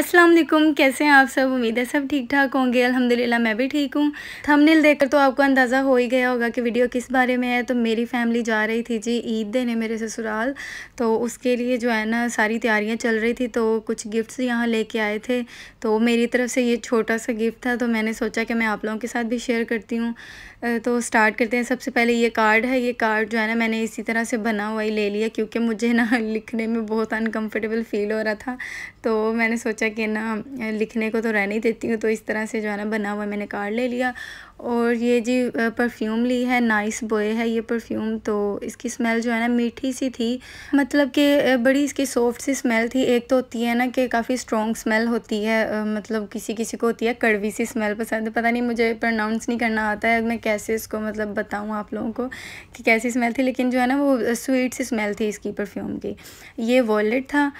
अस्सलाम वालेकुम कैसे हैं आप सब उम्मीद है सब ठीक ठाक होंगे अल्हम्दुलिल्लाह मैं भी ठीक हूँ थंबनेल देखकर तो आपको अंदाज़ा हो ही गया होगा कि वीडियो किस बारे में है तो मेरी फैमिली जा रही थी जी ईद देने मेरे ससुराल तो उसके लिए जो है ना सारी तैयारियाँ चल रही थी तो कुछ गिफ्ट्स यहाँ लेके आए थे तो मेरी तरफ से ये छोटा सा गिफ्ट था तो मैंने सोचा कि मैं आप लोगों के साथ भी शेयर करती हूँ तो स्टार्ट करते हैं सबसे पहले ये कार्ड है ये कार्ड जो है ना मैंने इसी तरह से बना हुआ ही ले लिया क्योंकि मुझे ना लिखने में बहुत अनकम्फर्टेबल फील हो रहा था तो मैंने सोचा ना लिखने को तो रहने ही देती हूँ तो इस तरह से जो है ना बना हुआ मैंने कार्ड ले लिया और ये जी परफ्यूम ली है नाइस बॉय है ये परफ्यूम तो इसकी स्मेल जो है ना मीठी सी थी मतलब कि बड़ी इसकी सॉफ्ट सी स्मेल थी एक तो होती है ना कि काफ़ी स्ट्रॉन्ग स्मेल होती है मतलब किसी किसी को होती है कड़वी सी स्मेल पसंद है पता नहीं मुझे प्रोनाउंस नहीं करना आता है मैं कैसे इसको मतलब बताऊँ आप लोगों को कि कैसी स्मेल थी लेकिन जो है ना वो स्वीट सी स्मेल थी इसकी परफ्यूम की ये वॉलेट था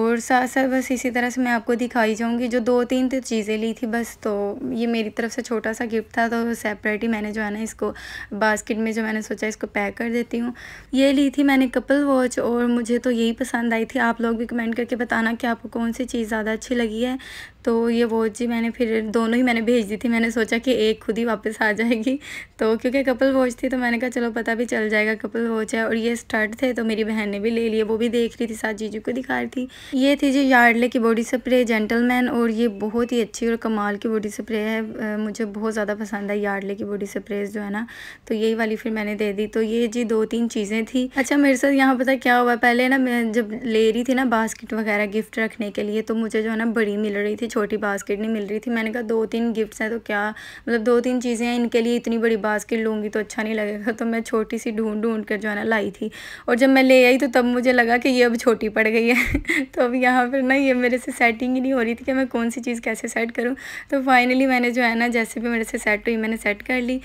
और साथ साथ बस इसी तरह से मैं आपको दिखाई जाऊँगी जो दो तीन तो चीज़ें ली थी बस तो ये मेरी तरफ से छोटा सा गिफ्ट था तो वो सेपरेट ही मैंने जो है ना इसको बास्केट में जो मैंने सोचा इसको पैक कर देती हूँ ये ली थी मैंने कपल वॉच और मुझे तो यही पसंद आई थी आप लोग भी कमेंट करके बताना कि आपको कौन सी चीज़ ज़्यादा अच्छी लगी है तो ये वॉच जी मैंने फिर दोनों ही मैंने भेज दी थी मैंने सोचा कि एक खुद ही वापस आ जाएगी तो क्योंकि कपल वॉच थी तो मैंने कहा चलो पता भी चल जाएगा कपल वॉच है और ये स्टार्ट थे तो मेरी बहन ने भी ले लिए वो भी देख रही थी साथ जीजू को दिखा रही थी ये थी जी यार्डले की बॉडी स्प्रे जेंटलमैन और ये बहुत ही अच्छी और कमाल की बॉडी स्प्रे है मुझे बहुत ज़्यादा पसंद है यार्डले की बॉडी स्प्रेज जो है ना तो यही वाली फिर मैंने दे दी तो ये जी दो तीन चीज़ें थी अच्छा मेरे साथ यहाँ पता क्या हुआ पहले ना मैं जब ले रही थी ना बास्केट वगैरह गिफ्ट रखने के लिए तो मुझे जो है ना बड़ी मिल रही थी छोटी बास्केट नहीं मिल रही थी मैंने कहा दो तीन गिफ्ट्स हैं तो क्या मतलब दो तीन चीज़ें हैं इनके लिए इतनी बड़ी बास्केट लूँगी तो अच्छा नहीं लगेगा तो मैं छोटी सी ढूंढ ढूंढ कर जो है ना लाई थी और जब मैं ले आई तो तब मुझे लगा कि ये अब छोटी पड़ गई है तो अब यहाँ पर ना ये मेरे से सेटिंग ही नहीं हो रही थी कि मैं कौन सी चीज़ कैसे सेट करूँ तो फाइनली मैंने जो है ना जैसे भी मेरे से सेट हुई मैंने सेट कर ली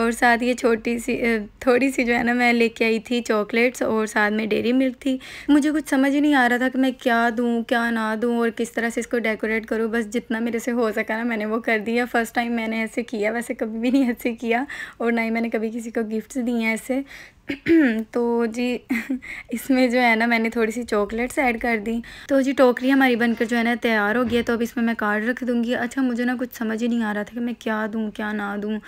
और साथ ये छोटी सी थोड़ी सी जो है ना मैं लेके आई थी चॉकलेट्स और साथ में डेरी मिल्क थी मुझे कुछ समझ ही नहीं आ रहा था कि मैं क्या दूँ क्या ना दूँ और किस तरह से इसको डेकोरेट करूँ बस जितना मेरे से हो सका ना मैंने वो कर दिया फ़र्स्ट टाइम मैंने ऐसे किया वैसे कभी भी नहीं ऐसे किया और ना ही मैंने कभी किसी को गिफ्ट्स दिए हैं ऐसे तो जी इसमें जो है ना मैंने थोड़ी सी चॉकलेट्स ऐड कर दी तो जी टोकरी हमारी बनकर जो है ना तैयार हो गया तो अब इसमें मैं कार्ड रख दूँगी अच्छा मुझे ना कुछ समझ ही नहीं आ रहा था कि मैं क्या दूँ क्या ना दूँ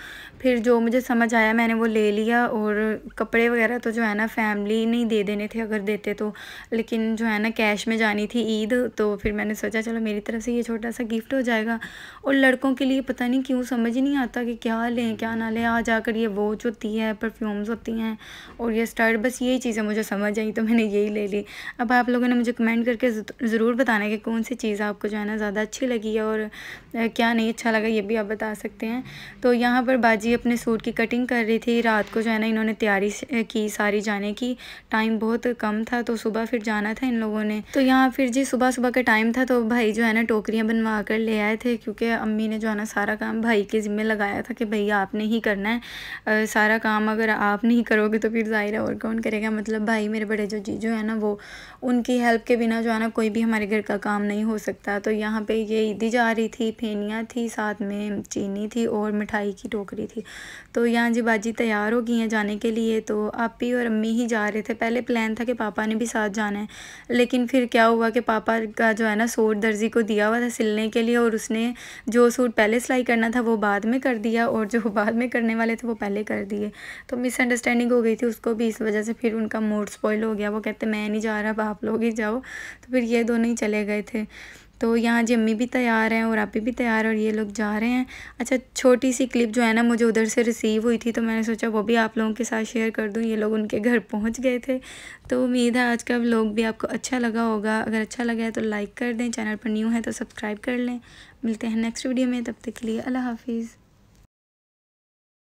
फिर जो मुझे समझ आया मैंने वो ले लिया और कपड़े वगैरह तो जो है ना फैमिली नहीं दे देने थे अगर देते तो लेकिन जो है ना कैश में जानी थी ईद तो फिर मैंने सोचा चलो मेरी तरफ से ये छोटा सा गिफ्ट हो जाएगा और लड़कों के लिए पता नहीं क्यों समझ ही नहीं आता कि क्या लें क्या ना लें आ जाकर ये वो होती है परफ्यूम्स होती हैं और ये स्टार्ट बस यही चीज़ें मुझे समझ आई तो मैंने यही ले ली अब आप लोगों ने मुझे कमेंट करके ज़रूर बताना कि कौन सी चीज़ आपको जो है ना ज़्यादा अच्छी लगी है और क्या नहीं अच्छा लगा ये भी आप बता सकते हैं तो यहाँ पर बाजी अपने सूट की कटिंग कर रही थी रात को जो है ना इन्होंने तैयारी की सारी जाने की टाइम बहुत कम था तो सुबह फिर जाना था इन लोगों ने तो यहाँ फिर जी सुबह सुबह का टाइम था तो भाई जो है ना टोकरियाँ बनवा कर ले आए थे क्योंकि अम्मी ने जो है ना सारा काम भाई के ज़िम्मे लगाया था कि भैया आपने ही करना है सारा काम अगर आप नहीं करोगे तो फिर फिर ज़ाहिर है और कौन करेगा मतलब भाई मेरे बड़े जो जीजो है ना वो उनकी हेल्प के बिना जो है ना कोई भी हमारे घर का काम नहीं हो सकता तो यहाँ पे ये ईदी जा रही थी फेनियाँ थी साथ में चीनी थी और मिठाई की टोकरी थी तो यहाँ जी बाजी तैयार हो गई हैं जाने के लिए तो आप ही और अम्मी ही जा रहे थे पहले प्लान था कि पापा ने भी साथ जाना है लेकिन फिर क्या हुआ कि पापा का जो है ना सूट दर्जी को दिया हुआ था सिलने के लिए और उसने जो सूट पहले सिलाई करना था वो बाद में कर दिया और जो बाद में करने वाले थे वो पहले कर दिए तो मिसअंडरस्टैंडिंग हो गई थी थी उसको भी इस वजह से फिर उनका मूड स्पॉइल हो गया वो कहते मैं नहीं जा रहा अब आप लोग ही जाओ तो फिर ये दोनों ही चले गए थे तो यहाँ जी अम्मी भी तैयार हैं और आप भी तैयार और ये लोग जा रहे हैं अच्छा छोटी सी क्लिप जो है ना मुझे उधर से रिसीव हुई थी तो मैंने सोचा वो भी आप लोगों के साथ शेयर कर दूँ ये लोग उनके घर पहुँच गए थे तो उम्मीद है आज का लोग भी आपको अच्छा लगा होगा अगर अच्छा लगा है तो लाइक कर दें चैनल पर न्यू है तो सब्सक्राइब कर लें मिलते हैं नेक्स्ट वीडियो में तब तक के लिए अल्लाह हाफिज़